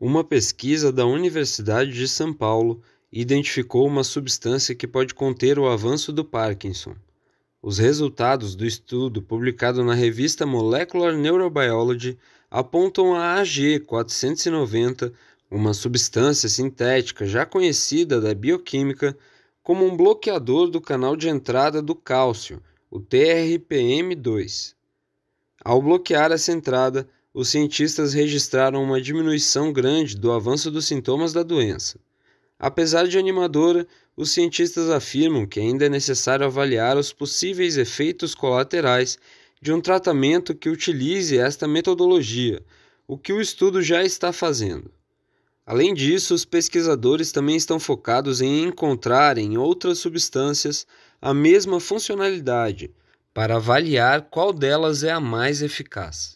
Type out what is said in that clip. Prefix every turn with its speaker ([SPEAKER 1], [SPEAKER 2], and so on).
[SPEAKER 1] Uma pesquisa da Universidade de São Paulo identificou uma substância que pode conter o avanço do Parkinson. Os resultados do estudo publicado na revista Molecular Neurobiology apontam a AG490, uma substância sintética já conhecida da bioquímica, como um bloqueador do canal de entrada do cálcio, o TRPM2. Ao bloquear essa entrada, os cientistas registraram uma diminuição grande do avanço dos sintomas da doença. Apesar de animadora, os cientistas afirmam que ainda é necessário avaliar os possíveis efeitos colaterais de um tratamento que utilize esta metodologia, o que o estudo já está fazendo. Além disso, os pesquisadores também estão focados em encontrar em outras substâncias a mesma funcionalidade para avaliar qual delas é a mais eficaz.